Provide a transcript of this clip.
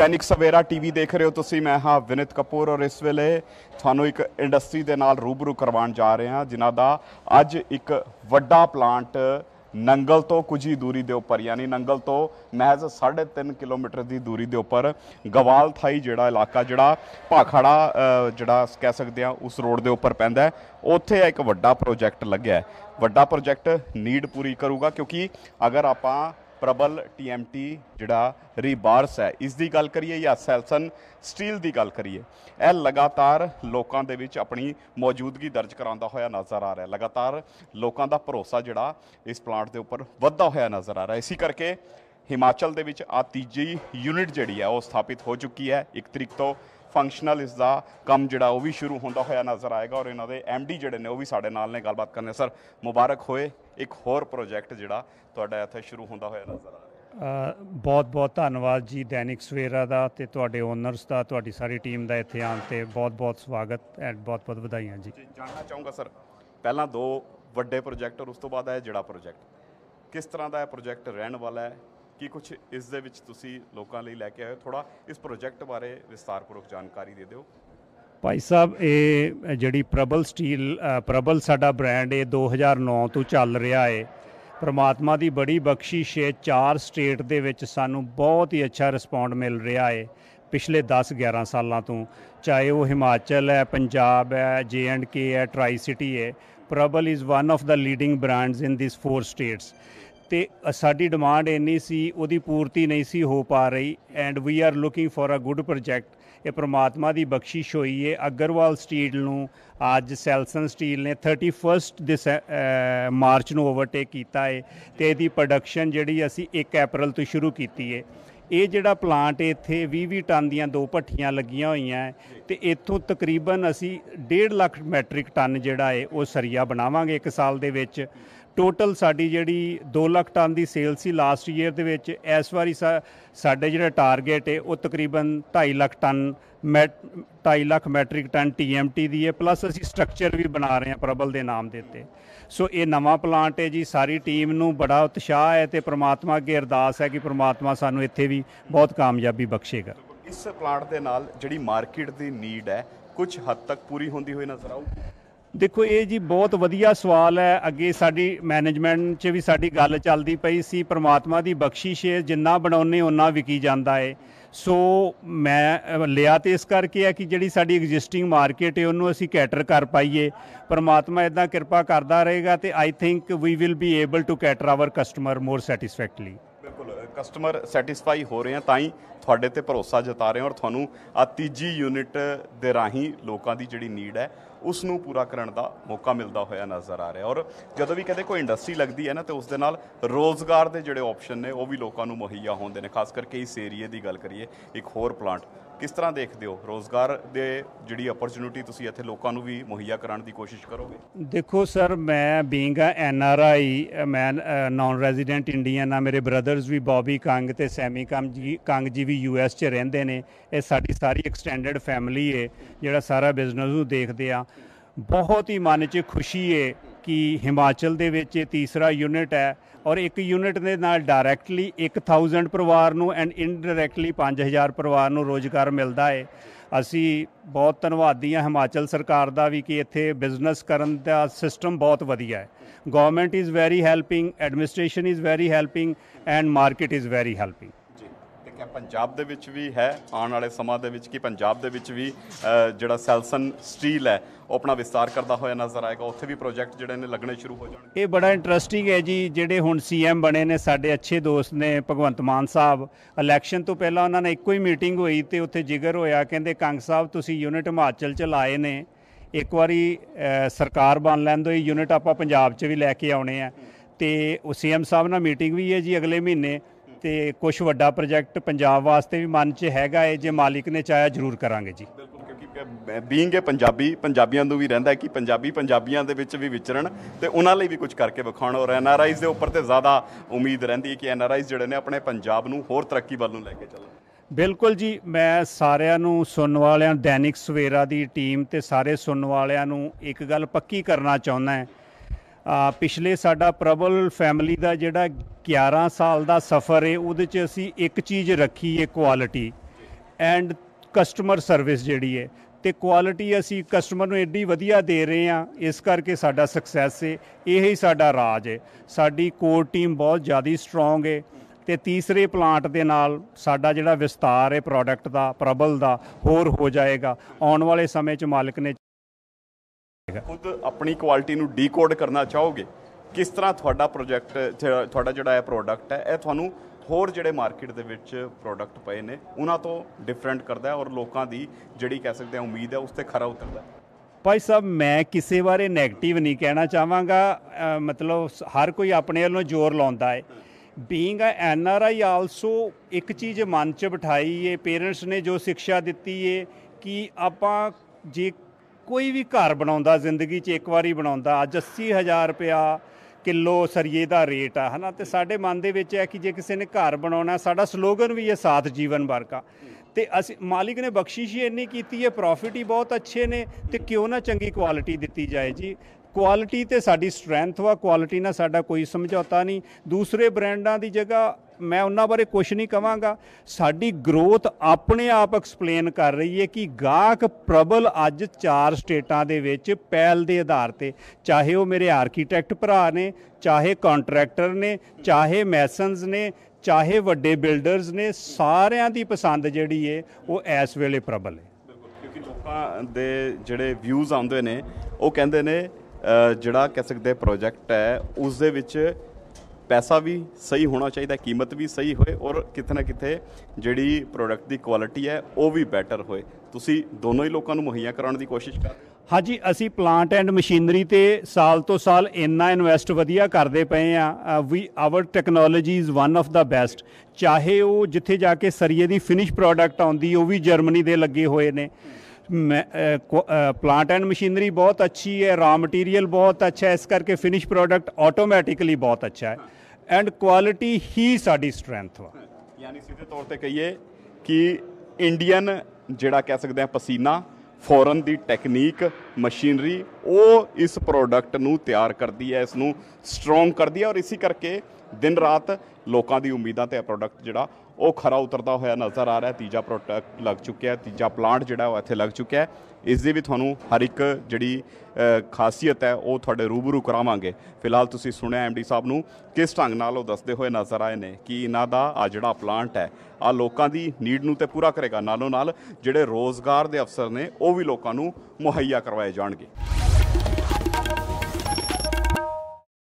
ਦੈਨਿਕ ਸਵੇਰਾ TV ਦੇਖ ਰਹੇ ਹੋ ਤੁਸੀਂ ਮੈਂ ਹਾਂ ਵਿਨਿਤ ਕਪੂਰ ਔਰ ਇਸ ਵੇਲੇ ਤੁਹਾਨੂੰ ਇੱਕ ਇੰਡਸਟਰੀ ਦੇ ਨਾਲ ਰੂਬਰੂ ਕਰਵਾਉਣ ਜਾ ਰਹੇ ਹਾਂ ਜਿਨ੍ਹਾਂ ਦਾ ਅੱਜ ਇੱਕ ਵੱਡਾ ਪਲਾਂਟ ਨੰਗਲ ਤੋਂ ਕੁਝ ਹੀ ਦੂਰੀ ਦੇ ਉੱਪਰ ਯਾਨੀ ਨੰਗਲ ਤੋਂ ਮਹਿਜ਼ 3.5 ਕਿਲੋਮੀਟਰ ਦੀ ਦੂਰੀ ਦੇ ਉੱਪਰ ਗਵਾਲ ਥਾਈ ਜਿਹੜਾ ਇਲਾਕਾ ਜਿਹੜਾ ਭਾਖੜਾ ਜਿਹੜਾ ਕਹਿ ਸਕਦੇ ਆ ਉਸ ਰੋਡ ਦੇ ਉੱਪਰ ਪੈਂਦਾ ਉੱਥੇ ਇੱਕ ਵੱਡਾ ਪ੍ਰੋਜੈਕਟ ਲੱਗਿਆ ਵੱਡਾ ਪ੍ਰੋਜੈਕਟ ਨੀਡ ਪੂਰੀ ਕਰੂਗਾ ਕਿਉਂਕਿ ਅਗਰ ਆਪਾਂ ਪ੍ਰਬਲ TMT ਜਿਹੜਾ ਰੀਬਾਰਸ ਹੈ ਇਸ ਦੀ ਗੱਲ ਕਰੀਏ ਜਾਂ ਸੈਲਸਨ ਸਟੀਲ ਦੀ ਗੱਲ ਕਰੀਏ ਇਹ ਲਗਾਤਾਰ ਲੋਕਾਂ ਦੇ ਵਿੱਚ ਆਪਣੀ ਮੌਜੂਦਗੀ ਦਰਜ ਕਰਾਉਂਦਾ ਹੋਇਆ ਨਜ਼ਰ ਆ ਰਿਹਾ ਹੈ ਲਗਾਤਾਰ ਲੋਕਾਂ ਦਾ ਭਰੋਸਾ ਜਿਹੜਾ ਇਸ ਪਲਾਂਟ ਦੇ ਉੱਪਰ ਵੱਧਦਾ ਹੋਇਆ ਨਜ਼ਰ ਆ ਰਿਹਾ ਹੈ ਇਸੇ ਕਰਕੇ ਹਿਮਾਚਲ ਦੇ ਵਿੱਚ ਆ ਤੀਜੀ ਯੂਨਿਟ ਜਿਹੜੀ ਹੈ ਉਹ ਸਥਾਪਿਤ ਹੋ ਚੁੱਕੀ ਹੈ ਇੱਕ ਤਰੀਕ ਤੋਂ ਫੰਕਸ਼ਨਲ ਇਸ ਦਾ ਕੰਮ ਜਿਹੜਾ ਉਹ ਵੀ ਸ਼ੁਰੂ ਹੁੰਦਾ ਹੋਇਆ ਨਜ਼ਰ ਆਏਗਾ ਔਰ ਇਹਨਾਂ ਦੇ ਐਮਡੀ ਜਿਹੜੇ ਨੇ ਉਹ ਵੀ ਸਾਡੇ ਨਾਲ ਨੇ ਗੱਲਬਾਤ ਕਰਨੇ ਸਰ ਮੁਬਾਰਕ ਹੋਏ ਇੱਕ ਹੋਰ ਪ੍ਰੋਜੈਕਟ ਜਿਹੜਾ ਤੁਹਾਡਾ ਇੱਥੇ ਸ਼ੁਰੂ ਹੁੰਦਾ ਹੋਇਆ ਨਜ਼ਰ ਆ ਰਿਹਾ ਬਹੁਤ ਬਹੁਤ ਧੰਨਵਾਦ ਜੀ ਦੈਨਿਕ ਸਵੇਰਾ ਦਾ ਤੇ ਤੁਹਾਡੇ ਓਨਰਸ ਦਾ ਤੁਹਾਡੀ ਸਾਰੀ ਟੀਮ ਦਾ ਇੱਥੇ ਆਉਣ ਤੇ ਬਹੁਤ ਬਹੁਤ ਸਵਾਗਤ ਐਂਡ ਬਹੁਤ ਬਹੁਤ ਵਧਾਈਆਂ ਜੀ ਜਾਣਨਾ ਚਾਹੂੰਗਾ ਸਰ ਪਹਿਲਾਂ ਦੋ ਵੱਡੇ ਪ੍ਰੋਜੈਕਟ ਔਰ ਉਸ ਤੋਂ ਬਾਅਦ ਆਇਆ ਜਿਹੜਾ ਪ੍ਰੋਜੈਕਟ ਕਿਸ ਤਰ੍ਹਾਂ ਦਾ ਇਹ ਪ੍ਰੋਜੈਕਟ ਰਹਿਣ ਵਾਲਾ ਹੈ ਕੀ ਕੁਝ ਇਸ ਦੇ ਵਿੱਚ ਤੁਸੀਂ ਲੋਕਾਂ ਲਈ ਲੈ ਕੇ ਆਏ ਹੋ ਥੋੜਾ ਇਸ ਪ੍ਰੋਜੈਕਟ ਬਾਰੇ ਵਿਸਤਾਰਪੂਰਵਕ ਜਾਣਕਾਰੀ ਦੇ ਦਿਓ ਭਾਈ ਸਾਹਿਬ ਇਹ ਜਿਹੜੀ ਪ੍ਰਬਲ ਸਟੀਲ ਪ੍ਰਬਲ ਸਾਡਾ ਬ੍ਰਾਂਡ ਇਹ 2009 ਤੋਂ ਚੱਲ ਰਿਹਾ ਹੈ ਪਰਮਾਤਮਾ ਦੀ ਬੜੀ ਬਖਸ਼ਿਸ਼ ਹੈ ਚਾਰ ਸਟੇਟ ਦੇ ਵਿੱਚ ਸਾਨੂੰ ਬਹੁਤ ਹੀ ਅੱਛਾ ਰਿਸਪੌਂਡ ਮਿਲ ਰਿਹਾ ਹੈ ਪਿਛਲੇ 10 11 ਸਾਲਾਂ ਤੋਂ ਚਾਹੇ ਉਹ ਹਿਮਾਚਲ ਹੈ ਪੰਜਾਬ ਹੈ ਜੇ ਐਂਡ ਕੇ ਹੈ ਟਰਾਈ ਸਿਟੀ ਹੈ Prabal is one of the leading brands in these four states ਤੇ ਸਾਡੀ ਡਿਮਾਂਡ ਇੰਨੀ ਸੀ ਉਹਦੀ ਪੂਰਤੀ ਨਹੀਂ ਸੀ ਹੋ ਪਾ ਰਹੀ and we are looking for a good project ਇਹ ਪ੍ਰਮਾਤਮਾ ਦੀ ਬਖਸ਼ਿਸ਼ ਹੋਈ ਏ ਅਗਰਵਾਲ ਸਟੀਲ ਨੂੰ ਅੱਜ ਸੈਲਸਨ ਸਟੀਲ ਨੇ ਦਿਸ ਮਾਰਚ ਨੂੰ ਓਵਰਟੇਕ ਕੀਤਾ ਏ ਤੇ ਇਹਦੀ ਪ੍ਰੋਡਕਸ਼ਨ ਜਿਹੜੀ ਅਸੀਂ 1 ਅਪ੍ਰੈਲ ਤੋਂ ਸ਼ੁਰੂ ਕੀਤੀ ਏ ਇਹ ਜਿਹੜਾ ਪਲਾਂਟ ਇੱਥੇ 20-20 ਟਨ ਦੀਆਂ ਦੋ ਭੱਠੀਆਂ ਲੱਗੀਆਂ ਹੋਈਆਂ ਤੇ ਇੱਥੋਂ ਤਕਰੀਬਨ ਅਸੀਂ 1.5 ਲੱਖ ਮੈਟ੍ਰਿਕ ਟਨ ਜਿਹੜਾ ਏ ਉਹ ਸਰੀਆ ਬਣਾਵਾਂਗੇ ਇੱਕ ਸਾਲ ਦੇ ਵਿੱਚ ਟੋਟਲ ਸਾਡੀ ਜਿਹੜੀ 2 ਲੱਖ ਟਨ ਦੀ ਸੇਲ ਸੀ ਲਾਸਟ ਈਅਰ ਦੇ ਵਿੱਚ ਇਸ ਵਾਰੀ ਸਾਡੇ ਜਿਹੜਾ ਟਾਰਗੇਟ ਹੈ ਉਹ ਤਕਰੀਬਨ 2.5 lakh ton 2.5 lakh metric ton TMT ਦੀ ਹੈ ਪਲੱਸ ਅਸੀਂ ਸਟਰਕਚਰ ਵੀ ਬਣਾ ਰਹੇ ਹਾਂ ਪ੍ਰਬਲ ਦੇ ਨਾਮ ਦੇ ਉੱਤੇ ਸੋ ਇਹ ਨਵਾਂ ਪਲਾਂਟ ਹੈ ਜੀ ਸਾਰੀ ਟੀਮ ਨੂੰ ਬੜਾ ਉਤਸ਼ਾਹ ਹੈ ਤੇ ਪ੍ਰਮਾਤਮਾ ਅੱਗੇ ਅਰਦਾਸ ਹੈ ਕਿ ਪ੍ਰਮਾਤਮਾ ਸਾਨੂੰ ਇੱਥੇ ਵੀ ਬਹੁਤ ਕਾਮਯਾਬੀ ਬਖਸ਼ੇਗਾ ਇਸ ਪਲਾਂਟ ਦੇ ਨਾਲ ਜਿਹੜੀ ਮਾਰਕੀਟ ਦੀ ਨੀਡ ਹੈ ਕੁਝ ਹੱਦ ਤੱਕ ਪੂਰੀ ਹੁੰਦੀ ਹੋਈ ਨਜ਼ਰ ਆਉਂਦੀ ਦੇਖੋ ਇਹ ਜੀ ਬਹੁਤ ਵਧੀਆ ਸਵਾਲ ਹੈ ਅੱਗੇ ਸਾਡੀ ਮੈਨੇਜਮੈਂਟ 'ਚ ਵੀ ਸਾਡੀ ਗੱਲ ਚੱਲਦੀ ਪਈ ਸੀ ਪ੍ਰਮਾਤਮਾ ਦੀ ਬਖਸ਼ਿਸ਼ ਹੈ ਜਿੰਨਾ ਬਣਾਉਨੇ ਉਹਨਾਂ ਵਿਕੀ ਜਾਂਦਾ ਹੈ ਸੋ ਮੈਂ ਲਿਆ ਤੇ ਇਸ ਕਰਕੇ ਆ ਕਿ ਜਿਹੜੀ ਸਾਡੀ ਐਗਜ਼ਿਸਟਿੰਗ ਮਾਰਕੀਟ ਹੈ ਉਹਨੂੰ ਅਸੀਂ ਕੈਟਰ ਕਰ ਪਾਈਏ ਪ੍ਰਮਾਤਮਾ ਇਦਾਂ ਕਿਰਪਾ ਕਰਦਾ ਰਹੇਗਾ ਤੇ I think we will be able to cater our customer more satisfactorily customer satisfy ਹੋ ਰਹੇ ਆ ਤਾਂ ਹੀ ਤੁਹਾਡੇ ਤੇ ਭਰੋਸਾ ਜਤਾ ਰਹੇ ਆ ਔਰ ਤੁਹਾਨੂੰ ਆ ਤੀਜੀ ਯੂਨਿਟ ਦੇ ਰਾਹੀਂ ਲੋਕਾਂ ਦੀ ਜਿਹੜੀ ਨੀਡ ਹੈ ਉਸ ਨੂੰ ਪੂਰਾ ਕਰਨ ਦਾ ਮੌਕਾ ਮਿਲਦਾ ਹੋਇਆ ਨਜ਼ਰ ਆ ਰਿਹਾ ਔਰ ਜਦੋਂ ਵੀ ਕਦੇ ਕੋਈ ਇੰਡਸਟਰੀ ਲੱਗਦੀ ਹੈ ਨਾ ਤੇ ਉਸ ਦੇ ਨਾਲ ਰੋਜ਼ਗਾਰ ਦੇ ਜਿਹੜੇ ਆਪਸ਼ਨ ਨੇ ਉਹ ਵੀ ਲੋਕਾਂ ਨੂੰ ਮੁਹੱਈਆ ਹੁੰਦੇ ਨੇ ਖਾਸ ਕਰਕੇ ਇਸ ਏਰੀਏ ਦੀ ਗੱਲ ਕਰੀਏ ਇੱਕ ਹੋਰ ਪਲਾਂਟ ਕਿਸ ਤਰ੍ਹਾਂ ਦੇਖਦੇ ਹੋ ਰੋਜ਼ਗਾਰ ਦੇ ਜਿਹੜੀ ਓਪਰਚੁਨਿਟੀ ਤੁਸੀਂ ਇੱਥੇ ਲੋਕਾਂ ਨੂੰ ਵੀ ਮੁਹੱਈਆ ਕਰਾਉਣ ਦੀ ਕੋਸ਼ਿਸ਼ ਕਰੋਗੇ ਦੇਖੋ ਸਰ ਮੈਂ ਬੀਇੰਗ ਅ ਐਨ ਆਰ ਆਈ ਮੈਂ ਨਾਨ ਰੈਜ਼ੀਡੈਂਟ ਇੰਡੀਅਨ ਆ ਮੇਰੇ ਬ੍ਰਦਰਸ ਵੀ ਬੌਬੀ ਕੰਗ ਤੇ ਸੈਮੀ ਕੰਗ ਜੀ ਕੰਗ ਜੀ ਵੀ ਯੂ ਐਸ 'ਚ ਰਹਿੰਦੇ ਨੇ ਇਹ ਸਾਡੀ ਸਾਰੀ ਐਕਸਟੈਂਡਡ ਫੈਮਿਲੀ ਏ ਜਿਹੜਾ ਸਾਰਾ ਬਿਜ਼ਨਸ ਨੂੰ ਦੇਖਦੇ ਆ ਬਹੁਤ ਹੀ ਮਨ 'ਚ ਖੁਸ਼ੀ ਏ ਕਿ ਹਿਮਾਚਲ ਦੇ ਵਿੱਚ ਇਹ ਤੀਸਰਾ ਯੂਨਿਟ ਹੈ ਔਰ ਇੱਕ ਯੂਨਿਟ ਦੇ ਨਾਲ ਡਾਇਰੈਕਟਲੀ 1000 ਪਰਿਵਾਰ ਨੂੰ ਐਂਡ ਇਨਡਾਇਰੈਕਟਲੀ 5000 ਪਰਿਵਾਰ ਨੂੰ ਰੋਜ਼ਗਾਰ ਮਿਲਦਾ ਹੈ ਅਸੀਂ ਬਹੁਤ ਧੰਨਵਾਦੀ ਹਾਂ ਹਿਮਾਚਲ ਸਰਕਾਰ ਦਾ ਵੀ ਕਿ ਇੱਥੇ ਬਿਜ਼ਨਸ ਕਰਨ ਦਾ ਸਿਸਟਮ ਬਹੁਤ ਵਧੀਆ ਹੈ government is very helping administration is very helping and market is very helping Punjab ਦੇ ਵਿੱਚ ਵੀ ਹੈ ਆਉਣ ਵਾਲੇ ਸਮਾਂ ਦੇ ਵਿੱਚ ਕਿ ਪੰਜਾਬ ਦੇ ਵਿੱਚ ਵੀ ਜਿਹੜਾ ਸੈਲਸਨ ਸਟੀਲ ਹੈ ਉਹ ਆਪਣਾ ਵਿਸਤਾਰ ਕਰਦਾ ਹੋਇਆ ਨਜ਼ਰ ਆਏਗਾ ਉੱਥੇ ਵੀ ਪ੍ਰੋਜੈਕਟ ਜਿਹੜੇ ਨੇ ਲੱਗਣੇ ਸ਼ੁਰੂ ਹੋ ਜਾਣਗੇ ਇਹ ਬੜਾ ਇੰਟਰਸਟਿੰਗ ਹੈ ਜੀ ਜਿਹੜੇ ਹੁਣ ਸੀਐਮ ਬਣੇ ਨੇ ਸਾਡੇ ਅੱਛੇ ਦੋਸਤ ਨੇ ਭਗਵੰਤ ਮਾਨ ਸਾਹਿਬ ਇਲੈਕਸ਼ਨ ਤੋਂ ਪਹਿਲਾਂ ਉਹਨਾਂ ਨੇ ਇੱਕੋ ਹੀ ਮੀਟਿੰਗ ਹੋਈ ਤੇ ਉੱਥੇ ਜ਼ਿਕਰ ਹੋਇਆ ਕਹਿੰਦੇ ਕੰਗ ਸਾਹਿਬ ਤੁਸੀਂ ਯੂਨਿਟ ਹਿਮਾਚਲ ਚ ਲਾਏ ਨੇ ਇੱਕ ਵਾਰੀ ਸਰਕਾਰ ਬਣ ਲੈਣ ਦੋ ਇਹ ਯੂਨਿਟ ਆਪਾਂ ਪੰਜਾਬ 'ਚ ਵੀ ਲੈ ਕੇ ਆਉਣੇ ਆ ਤੇ ਉਹ ਸੀਐਮ ਸਾਹਿਬ ਨਾਲ ਮੀਟਿੰਗ ਵੀ ਹੈ ਜੀ ਅਗਲੇ ਮਹੀਨੇ ਤੇ ਕੁਝ ਵੱਡਾ ਪ੍ਰੋਜੈਕਟ ਪੰਜਾਬ ਵਾਸਤੇ ਵੀ ਮਨ 'ਚ ਹੈਗਾ ਏ ਜੇ ਮਾਲਿਕ ਨੇ ਚਾਹਿਆ ਜ਼ਰੂਰ ਕਰਾਂਗੇ ਜੀ ਬੀਇੰਗ ਹੈ ਪੰਜਾਬੀ ਪੰਜਾਬੀਆਂ ਨੂੰ ਵੀ ਰਹਿੰਦਾ ਕਿ ਪੰਜਾਬੀ ਪੰਜਾਬੀਆਂ ਦੇ ਵਿੱਚ ਵੀ ਵਿਚਰਨ ਤੇ ਉਹਨਾਂ ਲਈ ਵੀ ਕੁਝ ਕਰਕੇ ਵਿਖਾਉਣ ਹੋ ਰਿਹਾ ਐਨਆਰਆਈਜ਼ ਦੇ ਉੱਪਰ ਤੇ ਜ਼ਿਆਦਾ ਉਮੀਦ ਰਹਿੰਦੀ ਹੈ ਕਿ ਐਨਆਰਆਈਜ਼ ਜਿਹੜੇ ਨੇ ਆਪਣੇ ਪੰਜਾਬ ਨੂੰ ਹੋਰ ਤਰੱਕੀ ਵੱਲ ਨੂੰ ਲੈ ਕੇ ਚੱਲਣ ਬਿਲਕੁਲ ਜੀ ਮੈਂ ਸਾਰਿਆਂ ਨੂੰ ਸੁਣਨ ਵਾਲਿਆਂ ਦੈਨਿਕ ਸਵੇਰਾ ਦੀ ਟੀਮ ਤੇ ਸਾਰੇ ਸੁਣਨ ਵਾਲਿਆਂ ਨੂੰ ਇੱਕ ਗੱਲ ਪੱਕੀ ਕਰਨਾ ਚਾਹੁੰਦਾ ਹਾਂ ਪਿਛਲੇ ਸਾਡਾ ਪ੍ਰਬਲ ਫੈਮਿਲੀ ਦਾ ਜਿਹੜਾ 11 ਸਾਲ ਦਾ ਸਫ਼ਰ ਹੈ ਉਹਦੇ 'ਚ ਅਸੀਂ ਇੱਕ ਚੀਜ਼ ਰੱਖੀ ਹੈ ਕੁਆਲਿਟੀ ਐਂਡ ਕਸਟਮਰ ਸਰਵਿਸ ਜਿਹੜੀ ਹੈ ਤੇ ਕੁਆਲਿਟੀ ਅਸੀਂ ਕਸਟਮਰ ਨੂੰ ਐਡੀ ਵਧੀਆ ਦੇ ਰਹੇ ਆ ਇਸ ਕਰਕੇ ਸਾਡਾ ਸਕਸੈਸ ਹੈ ਇਹ ਹੀ ਸਾਡਾ ਰਾਜ ਹੈ ਸਾਡੀ ਕੋਰ ਟੀਮ ਬਹੁਤ ਜ਼ਿਆਦਾ ਸਟਰੋਂਗ ਹੈ ਤੇ ਤੀਸਰੇ ਪਲਾਂਟ ਦੇ ਨਾਲ ਸਾਡਾ ਜਿਹੜਾ ਵਿਸਤਾਰ ਹੈ ਪ੍ਰੋਡਕਟ ਦਾ ਪ੍ਰਬਲ ਦਾ ਹੋਰ ਹੋ ਜਾਏਗਾ ਆਉਣ ਵਾਲੇ ਸਮੇਂ 'ਚ ਮਾਲਕ ਨੇ ਖੁਦ ਆਪਣੀ ਕੁਆਲਿਟੀ ਨੂੰ ਡੀਕੋਡ ਕਰਨਾ ਚਾਹੋਗੇ ਕਿਸ ਤਰ੍ਹਾਂ ਤੁਹਾਡਾ ਪ੍ਰੋਜੈਕਟ ਤੁਹਾਡਾ ਜਿਹੜਾ ਹੈ ਪ੍ਰੋਡਕਟ ਹੈ ਇਹ ਤੁਹਾਨੂੰ ਹੋਰ ਜਿਹੜੇ ਮਾਰਕੀਟ ਦੇ ਵਿੱਚ ਪ੍ਰੋਡਕਟ ਪਏ ਨੇ ਉਹਨਾਂ ਤੋਂ ਡਿਫਰੈਂਟ ਕਰਦਾ ਹੈ ਔਰ ਲੋਕਾਂ ਦੀ ਜਿਹੜੀ ਕਹਿ ਸਕਦੇ ਆ ਉਮੀਦ ਹੈ ਉਸ ਤੇ ਖਰਾ ਉਤਰਦਾ ਹੈ ਭਾਈ ਸਾਹਿਬ ਮੈਂ ਕਿਸੇ ਬਾਰੇ 네ਗੇਟਿਵ ਨਹੀਂ ਕਹਿਣਾ ਚਾਹਾਂਗਾ ਮਤਲਬ ਹਰ ਕੋਈ ਆਪਣੇ ਵੱਲੋਂ ਜ਼ੋਰ ਲਾਉਂਦਾ ਹੈ being a N R I also ਇੱਕ ਚੀਜ਼ ਮਨ 'ਚ ਬਿਠਾਈ ਏ ਪੇਰੈਂਟਸ ਨੇ ਜੋ ਸਿੱਖਿਆ ਦਿੱਤੀ ਏ ਕਿ ਆਪਾਂ ਜੇ ਕੋਈ ਵੀ ਘਰ ਬਣਾਉਂਦਾ ਜ਼ਿੰਦਗੀ 'ਚ ਇੱਕ ਵਾਰੀ ਬਣਾਉਂਦਾ ਅੱਜ 80000 ਰੁਪਿਆ ਕਿਲੋ ਸਰੀਏ ਦਾ ਰੇਟ ਆ ਹਨਾ ਤੇ ਸਾਡੇ ਮਨ ਦੇ ਵਿੱਚ ਹੈ ਕਿ ਜੇ ਕਿਸੇ ਨੇ ਘਰ ਬਣਾਉਣਾ ਸਾਡਾ ਸਲੋਗਨ ਵੀ ਇਹ ਸਾਥ ਜੀਵਨ ਵਰਕਾ ਤੇ ਅਸੀਂ ਮਾਲਿਕ ਨੇ ਬਖਸ਼ਿਸ਼ ਹੀ ਇੰਨੀ ਕੀਤੀ ਹੈ ਪ੍ਰੋਫਿਟ ਹੀ ਬਹੁਤ ਅੱਛੇ ਨੇ ਤੇ ਕਿਉਂ ਨਾ ਚੰਗੀ ਕੁਆਲਿਟੀ ਦਿੱਤੀ ਜਾਏ ਜੀ ਕੁਆਲਿਟੀ ਤੇ ਸਾਡੀ ਸਟਰੈਂਥ ਵਾ ਕੁਆਲਿਟੀ ਨਾਲ ਸਾਡਾ ਕੋਈ ਸਮਝੌਤਾ ਨਹੀਂ ਦੂਸਰੇ ਬ੍ਰਾਂਡਾਂ ਦੀ ਜਗ੍ਹਾ ਮੈਂ ਉਹਨਾਂ ਬਾਰੇ ਕੁਝ ਨਹੀਂ ਕਵਾਂਗਾ ਸਾਡੀ ਗਰੋਥ ਆਪਣੇ ਆਪ ਐਕਸਪਲੇਨ ਕਰ ਰਹੀ ਹੈ ਕਿ ਗਾਹਕ ਪ੍ਰਬਲ ਅੱਜ ਚਾਰ ਸਟੇਟਾਂ ਦੇ ਵਿੱਚ ਪਹਿਲ ਦੇ ਆਧਾਰ ਤੇ ਚਾਹੇ ਉਹ ਮੇਰੇ ਆਰਕੀਟੈਕਟ ਭਰਾ ਨੇ ਚਾਹੇ ਕੰਟਰੈਕਟਰ ਨੇ ਚਾਹੇ ਮੈਸਨਸ ਨੇ ਚਾਹੇ ਵੱਡੇ ਬਿਲਡਰਸ ਨੇ ਸਾਰਿਆਂ ਦੀ ਪਸੰਦ ਜਿਹੜੀ ਏ ਉਹ ਇਸ ਵੇਲੇ ਪ੍ਰਬਲ ਹੈ ਬਿਲਕੁਲ ਕਿਉਂਕਿ ਲੋਕਾਂ ਦੇ ਜਿਹੜੇ ਵਿਊਜ਼ ਆਉਂਦੇ ਨੇ ਉਹ ਕਹਿੰਦੇ ਨੇ ਜਿਹੜਾ ਕਹਿ ਸਕਦੇ ਪ੍ਰੋਜੈਕਟ ਹੈ ਉਸ ਦੇ ਵਿੱਚ ਪੈਸਾ ਵੀ ਸਹੀ ਹੋਣਾ ਚਾਹੀਦਾ ਕੀਮਤ ਵੀ ਸਹੀ ਹੋਏ ਔਰ ਕਿਤੇ ਨਾ ਕਿਤੇ ਜਿਹੜੀ ਪ੍ਰੋਡਕਟ ਦੀ ਕੁਆਲਿਟੀ ਹੈ ਉਹ ਵੀ ਬੈਟਰ ਹੋਏ ਤੁਸੀਂ ਦੋਨੋਂ ਹੀ ਲੋਕਾਂ ਨੂੰ ਮੁਹੱਈਆ ਕਰਾਉਣ ਦੀ ਕੋਸ਼ਿਸ਼ ਕਰ ਹਾਂਜੀ ਅਸੀਂ ਪਲਾਂਟ ਐਂਡ ਮਸ਼ੀਨਰੀ ਤੇ ਸਾਲ ਤੋਂ ਸਾਲ ਇੰਨਾ ਇਨਵੈਸਟ ਵਧੀਆ ਕਰਦੇ ਪਏ ਆ ਵੀ our technology is one of the best ਚਾਹੇ ਉਹ ਜਿੱਥੇ ਜਾ ਕੇ ਸਰੀਏ ਦੀ ਫਿਨਿਸ਼ ਪ੍ਰੋਡਕਟ ਆਉਂਦੀ ਉਹ ਵੀ ਜਰਮਨੀ ਦੇ ਲੱਗੇ ਹੋਏ ਨੇ ਪਲਾਂਟ ਐਂਡ ਮਸ਼ੀਨਰੀ ਬਹੁਤ ਅੱਛੀ ਹੈ ਰਾ ਮਟੀਰੀਅਲ ਬਹੁਤ ਅੱਛਾ ਇਸ ਕਰਕੇ ਫਿਨਿਸ਼ ਪ੍ਰੋਡਕਟ ਆਟੋਮੈਟਿਕਲੀ ਬਹੁਤ ਅੱਛਾ ਹੈ ਐਂਡ ਕੁਆਲਿਟੀ ਹੀ ਸਾਡੀ ਸਟਰੈਂਥ ਵਾ ਯਾਨੀ ਸਿੱਧੇ ਤੌਰ ਤੇ ਕਹੀਏ ਕਿ ਇੰਡੀਅਨ ਜਿਹੜਾ ਕਹਿ ਸਕਦੇ ਆ ਪਸੀਨਾ ਫੋਰਨ ਦੀ ਟੈਕਨੀਕ ਮਸ਼ੀਨਰੀ ਉਹ ਇਸ ਪ੍ਰੋਡਕਟ ਨੂੰ ਤਿਆਰ ਕਰਦੀ ਹੈ ਇਸ ਨੂੰ ਸਟਰੋਂਗ ਕਰਦੀ ਹੈ ਔਰ ਇਸੇ ਕਰਕੇ ਦਿਨ ਰਾਤ ਲੋਕਾਂ ਦੀ ਉਮੀਦਾਂ ਤੇ ਇਹ ਪ੍ਰੋਡਕਟ ਜਿਹੜਾ ਉਹ ਖਰਾ ਉਤਰਦਾ ਹੋਇਆ ਨਜ਼ਰ ਆ ਰਿਹਾ ਤੀਜਾ ਪ੍ਰੋਡਕਟ ਲੱਗ ਚੁੱਕਿਆ ਤੀਜਾ ਪਲਾਂਟ ਜਿਹੜਾ ਉਹ ਇੱਥੇ ਲੱਗ ਚੁੱਕਿਆ ਇਸ ਦੇ ਵੀ ਤੁਹਾਨੂੰ ਹਰ ਇੱਕ ਜਿਹੜੀ ਖਾਸੀਅਤ ਹੈ ਉਹ ਤੁਹਾਡੇ ਰੂਬਰੂ ਕਰਾਵਾਂਗੇ ਫਿਲਹਾਲ ਤੁਸੀਂ ਸੁਣਿਆ ਐਮਡੀ ਸਾਹਿਬ ਨੂੰ ਕਿਸ ਢੰਗ ਨਾਲ ਉਹ ਦੱਸਦੇ ਹੋਏ ਨਜ਼ਰ ਆਏ ਨੇ ਕਿ ਇਹਨਾਂ ਦਾ ਆ ਜਿਹੜਾ ਪਲਾਂਟ ਹੈ ਆ ਲੋਕਾਂ ਦੀ ਨੀਡ ਨੂੰ ਤੇ ਪੂਰਾ ਕਰੇਗਾ ਨਾਲੋਂ ਨਾਲ ਜਿਹੜੇ ਰੋਜ਼ਗਾਰ ਦੇ ਅਫਸਰ ਨੇ ਉਹ ਵੀ ਲੋਕਾਂ ਨੂੰ ਮੁਹੱਈਆ ਕਰਵਾਏ ਜਾਣਗੇ